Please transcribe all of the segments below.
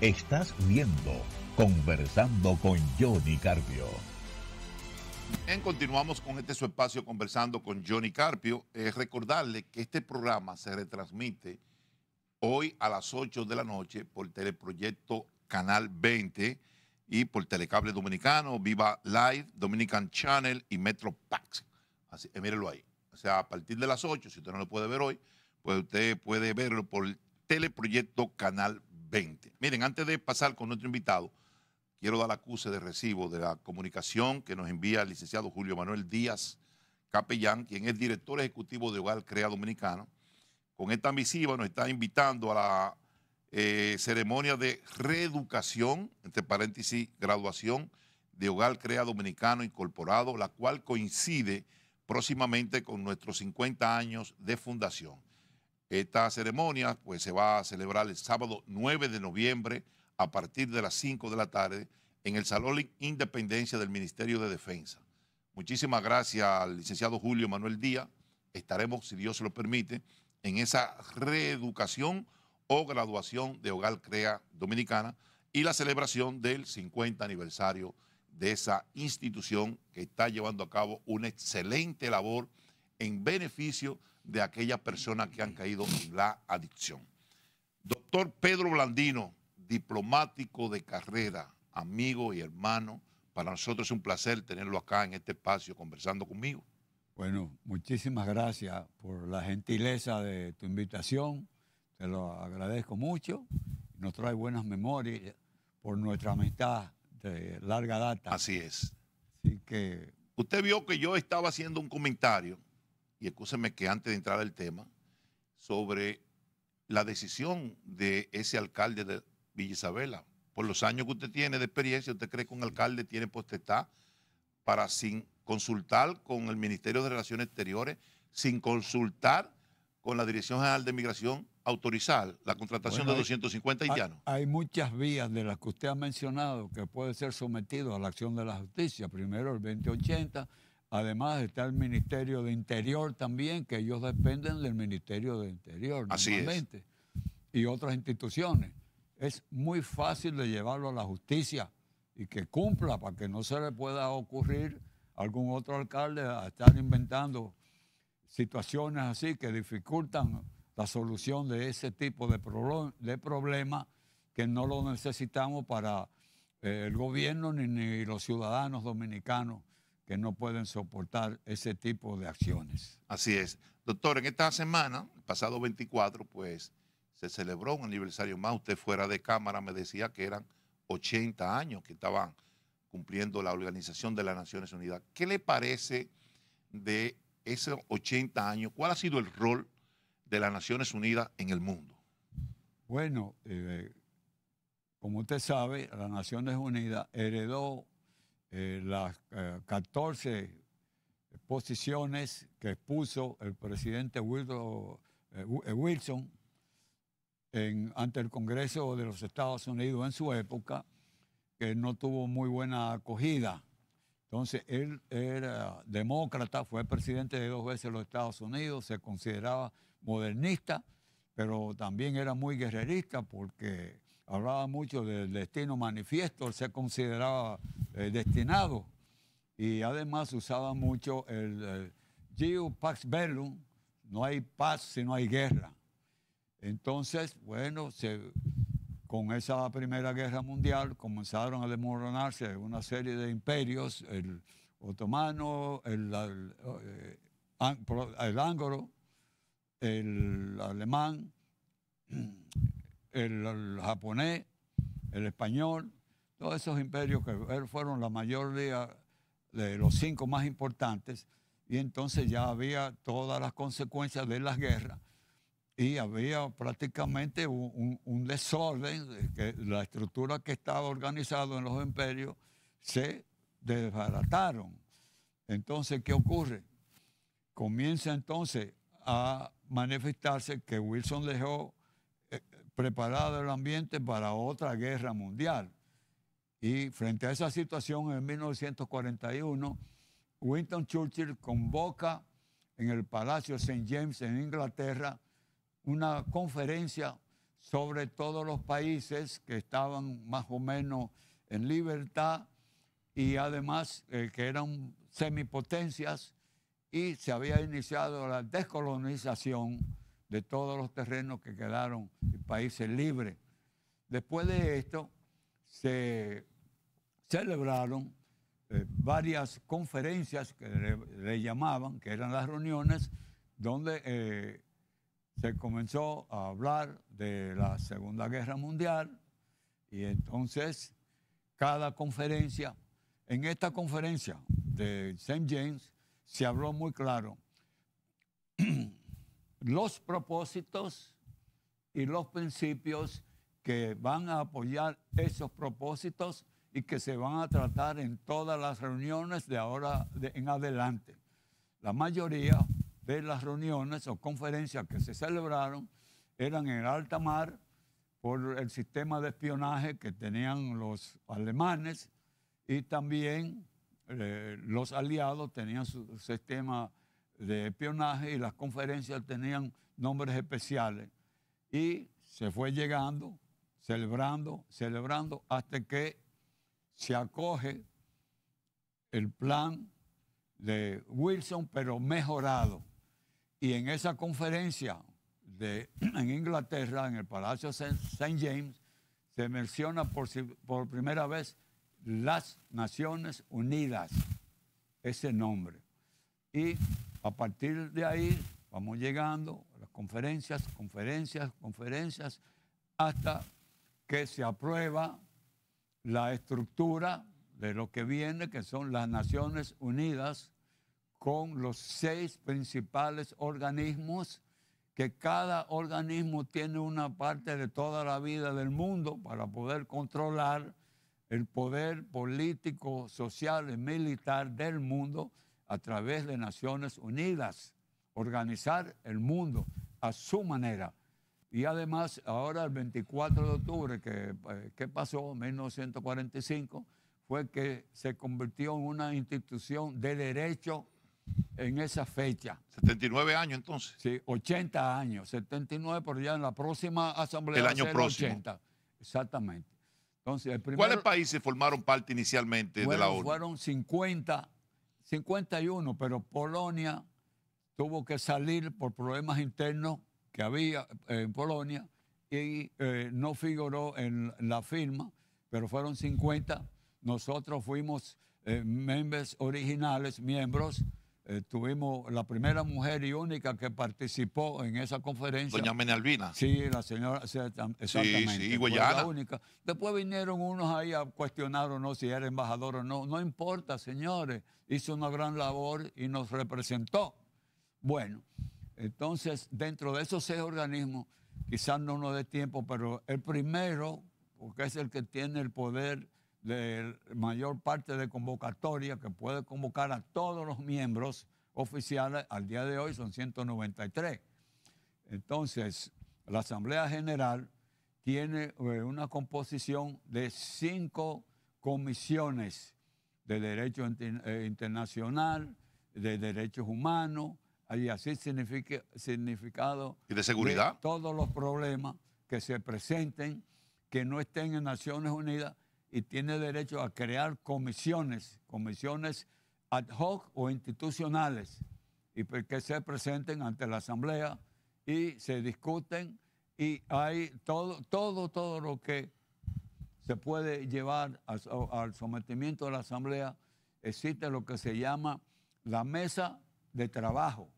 Estás viendo Conversando con Johnny Carpio. Bien, continuamos con este su espacio conversando con Johnny Carpio. es eh, recordarle que este programa se retransmite hoy a las 8 de la noche por Teleproyecto Canal 20 y por Telecable Dominicano, Viva Live, Dominican Channel y Metro Pax. Así, eh, mírenlo ahí. O sea, a partir de las 8, si usted no lo puede ver hoy, pues usted puede verlo por Teleproyecto Canal 20. Miren, antes de pasar con nuestro invitado, quiero dar la acuse de recibo de la comunicación que nos envía el licenciado Julio Manuel Díaz Capellán, quien es director ejecutivo de Hogar Crea Dominicano. Con esta misiva nos está invitando a la eh, ceremonia de reeducación, entre paréntesis, graduación de Hogar Crea Dominicano Incorporado, la cual coincide próximamente con nuestros 50 años de fundación. Esta ceremonia pues, se va a celebrar el sábado 9 de noviembre a partir de las 5 de la tarde en el Salón Independencia del Ministerio de Defensa. Muchísimas gracias al licenciado Julio Manuel Díaz. Estaremos, si Dios se lo permite, en esa reeducación o graduación de Hogar Crea Dominicana y la celebración del 50 aniversario de esa institución que está llevando a cabo una excelente labor en beneficio de aquellas personas que han caído en la adicción. Doctor Pedro Blandino, diplomático de carrera, amigo y hermano, para nosotros es un placer tenerlo acá en este espacio conversando conmigo. Bueno, muchísimas gracias por la gentileza de tu invitación, te lo agradezco mucho, nos trae buenas memorias por nuestra amistad de larga data. Así es. Así que... Usted vio que yo estaba haciendo un comentario y escúcheme que antes de entrar al tema, sobre la decisión de ese alcalde de Villa Isabela. Por los años que usted tiene de experiencia, ¿usted cree que un alcalde tiene potestad para sin consultar con el Ministerio de Relaciones Exteriores, sin consultar con la Dirección General de Migración, autorizar la contratación de 250 haitianos? Hay, hay muchas vías de las que usted ha mencionado que puede ser sometido a la acción de la justicia. Primero el 2080 Además está el Ministerio de Interior también, que ellos dependen del Ministerio de Interior y otras instituciones. Es muy fácil de llevarlo a la justicia y que cumpla para que no se le pueda ocurrir algún otro alcalde a estar inventando situaciones así que dificultan la solución de ese tipo de, de problemas que no lo necesitamos para eh, el gobierno ni los ciudadanos dominicanos que no pueden soportar ese tipo de acciones. Así es. Doctor, en esta semana, el pasado 24, pues se celebró un aniversario más. Usted fuera de cámara me decía que eran 80 años que estaban cumpliendo la Organización de las Naciones Unidas. ¿Qué le parece de esos 80 años? ¿Cuál ha sido el rol de las Naciones Unidas en el mundo? Bueno, eh, como usted sabe, las Naciones Unidas heredó eh, las 14 eh, posiciones que expuso el presidente eh, Wilson ante el Congreso de los Estados Unidos en su época, que no tuvo muy buena acogida. Entonces, él era demócrata, fue presidente de dos veces los Estados Unidos, se consideraba modernista, pero también era muy guerrerista porque hablaba mucho del destino manifiesto, se consideraba eh, destinado y además usaba mucho el, Pax Bellum, no hay paz si no hay guerra. Entonces, bueno, con esa Primera Guerra Mundial comenzaron a desmoronarse una serie de imperios, el otomano, el, eh, el, el alemán, el, japonés, el español, todos esos imperios que fueron la mayoría de los cinco más importantes, y entonces ya había todas las consecuencias de las guerras y había prácticamente un, desorden, que la estructura que estaba organizada en los imperios se desbarataron. Entonces, ¿qué ocurre? Comienza entonces a manifestarse que Wilson dejó preparado el ambiente para otra guerra mundial. Y frente a esa situación, en 1941, Winston Churchill convoca en el Palacio St. James en Inglaterra una conferencia sobre todos los países que estaban más o menos en libertad y además eh, que eran semipotencias y se había iniciado la descolonización de todos los terrenos que quedaron países libres. Después de esto, se celebraron eh, varias conferencias que le, llamaban, que eran las reuniones, donde eh, se comenzó a hablar de la Segunda Guerra Mundial y entonces cada conferencia, en esta conferencia de St. James se habló muy claro los propósitos y los principios que van a apoyar esos propósitos y que se van a tratar en todas las reuniones de ahora en adelante. La mayoría de las reuniones o conferencias que se celebraron eran en alta mar por el sistema de espionaje que tenían los alemanes y también eh, los aliados tenían su sistema de espionaje y las conferencias tenían nombres especiales. Y se fue llegando, celebrando, celebrando, hasta que se acoge el plan de Wilson, pero mejorado. Y en esa conferencia de, en Inglaterra, en el Palacio St. James, se menciona por, por primera vez las Naciones Unidas, ese nombre. Y a partir de ahí vamos llegando a las conferencias, conferencias, conferencias, hasta que se aprueba la estructura de lo que viene, que son las Naciones Unidas, con los seis principales organismos, que cada organismo tiene una parte de toda la vida del mundo para poder controlar el poder político, social y militar del mundo a través de Naciones Unidas, organizar el mundo a su manera. Y además, ahora el 24 de octubre, que, eh, pasó, 1945, fue que se convirtió en una institución de derecho en esa fecha. 79 años entonces. Sí, 80 años, 79, pero ya en la próxima asamblea. El año próximo. Exactamente. Entonces, ¿Cuáles países formaron parte inicialmente de la ONU? Fueron 50 51, pero Polonia tuvo que salir por problemas internos que había eh, en Polonia y eh, no figuró en la firma, pero fueron 50. Nosotros fuimos eh, miembros originales, miembros eh, tuvimos la primera mujer y única que participó en esa conferencia. Doña Menalvina. Sí, la señora, exactamente. Sí, sí, la única. Después vinieron unos ahí a cuestionar o no si era embajador o no. No importa, señores. Hizo una gran labor y nos representó. Bueno, entonces, dentro de esos seis organismos, quizás no nos dé tiempo, pero el primero, porque es el que tiene el poder de mayor parte de convocatoria que puede convocar a todos los miembros oficiales, al día de hoy son 193. Entonces, la Asamblea General tiene eh, una composición de cinco comisiones de Derecho eh, Internacional, de Derechos Humanos, y así significado ¿Y de seguridad todos los problemas que se presenten, que no estén en Naciones Unidas y tiene derecho a crear comisiones, comisiones ad hoc o institucionales, y pues que se presenten ante la Asamblea y se discuten y hay todo, todo, todo lo que se puede llevar al sometimiento de la Asamblea, existe lo que se llama la mesa de trabajo.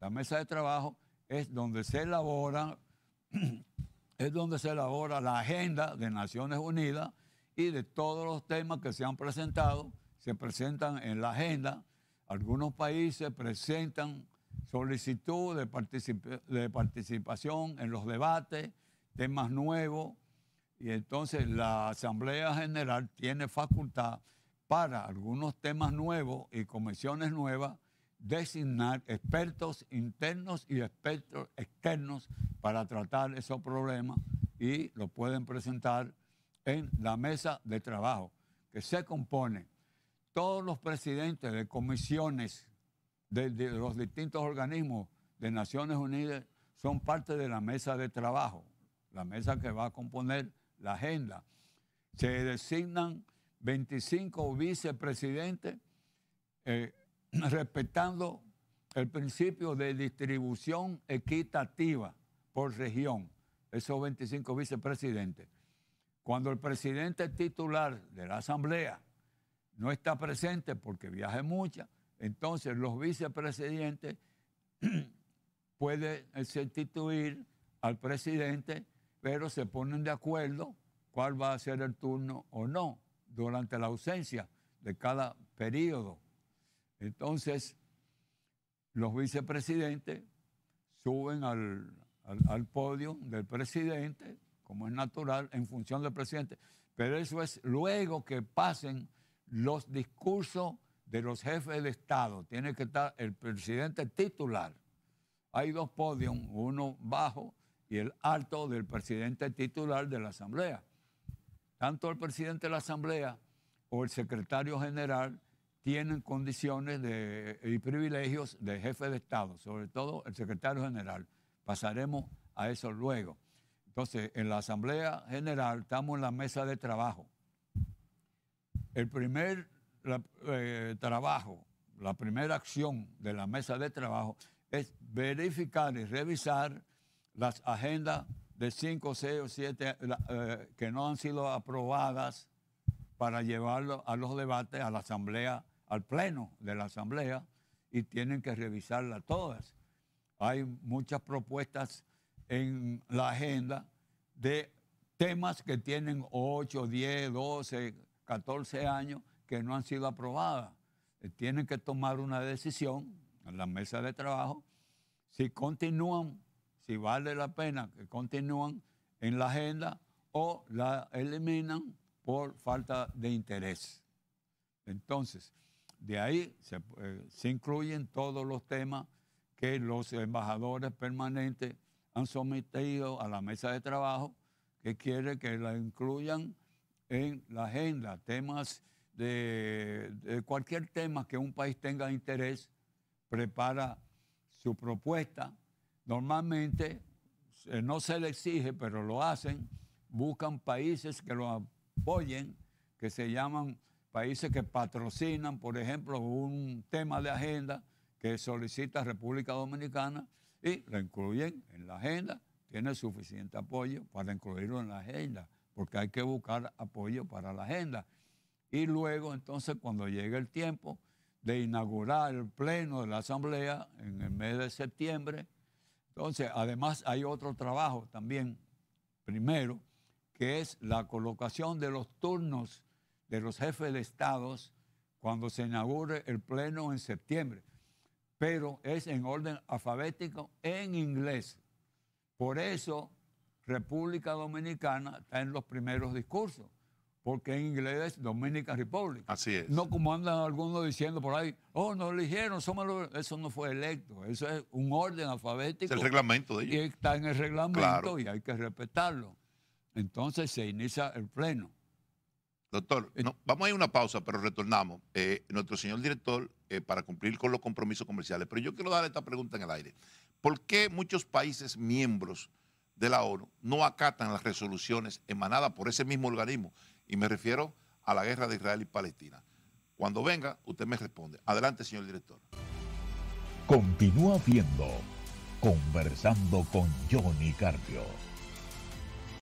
La mesa de trabajo es donde se elabora, es donde se elabora la agenda de Naciones Unidas y de todos los temas que se han presentado, se presentan en la agenda. Algunos países presentan solicitud de, de participación en los debates, temas nuevos, y entonces la Asamblea General tiene facultad para algunos temas nuevos y comisiones nuevas designar expertos internos y expertos externos para tratar esos problemas y lo pueden presentar en la mesa de trabajo, que se compone todos los presidentes de comisiones de, los distintos organismos de Naciones Unidas son parte de la mesa de trabajo, la mesa que va a componer la agenda. Se designan 25 vicepresidentes eh, respetando el principio de distribución equitativa por región, esos 25 vicepresidentes. Cuando el presidente titular de la Asamblea no está presente porque viaja mucha, entonces los vicepresidentes pueden eh, sustituir al presidente, pero se ponen de acuerdo cuál va a ser el turno o no durante la ausencia de cada periodo. Entonces, los vicepresidentes suben al podio del presidente como es natural, en función del presidente. Pero eso es luego que pasen los discursos de los jefes de Estado. Tiene que estar el presidente titular. Hay dos podios, uno bajo y el alto del presidente titular de la Asamblea. Tanto el presidente de la Asamblea o el secretario general tienen condiciones de, y privilegios de jefe de Estado, sobre todo el secretario general. Pasaremos a eso luego. Entonces, en la Asamblea General estamos en la mesa de trabajo. El primer eh, trabajo, la primera acción de la mesa de trabajo es verificar y revisar las agendas de 5, 6 o 7 eh, que no han sido aprobadas para llevarlo a los debates, a la Asamblea, al Pleno de la Asamblea, y tienen que revisarlas todas. Hay muchas propuestas en la agenda de temas que tienen 8, 10, 12, 14 años que no han sido aprobadas. Eh, tienen que tomar una decisión en la mesa de trabajo si continúan, si vale la pena que continúan en la agenda o la eliminan por falta de interés. Entonces, de ahí se, eh, se incluyen todos los temas que los embajadores permanentes han sometido a la mesa de trabajo que quiere que la incluyan en la agenda, temas de, cualquier tema que un país tenga interés, prepara su propuesta. Normalmente eh, no se le exige, pero lo hacen, buscan países que lo apoyen, que se llaman países que patrocinan, por ejemplo, un tema de agenda que solicita República Dominicana y la incluyen la agenda, tiene suficiente apoyo para incluirlo en la agenda, porque hay que buscar apoyo para la agenda. Y luego, entonces, cuando llegue el tiempo de inaugurar el pleno de la Asamblea en el mes de septiembre, entonces, además hay otro trabajo también, primero, que es la colocación de los turnos de los jefes de estados cuando se inaugure el pleno en septiembre, pero es en orden alfabético en inglés. Por eso República Dominicana está en los primeros discursos, porque en inglés es Dominican Republic. Así es. No como andan algunos diciendo por ahí, oh, no eligieron, somos los... eso no fue electo, eso es un orden alfabético. Es el reglamento de ellos. Y está en el reglamento y hay que respetarlo. Entonces se inicia el pleno. Doctor, eh, vamos a ir a una pausa, pero retornamos. Eh, nuestro señor director, eh, para cumplir con los compromisos comerciales, pero yo quiero dar esta pregunta en el aire. ¿Por qué muchos países miembros de la ONU no acatan las resoluciones emanadas por ese mismo organismo? Y me refiero a la guerra de Israel y Palestina. Cuando venga, usted me responde. Adelante, señor director. Continúa viendo, conversando con Johnny Carpio.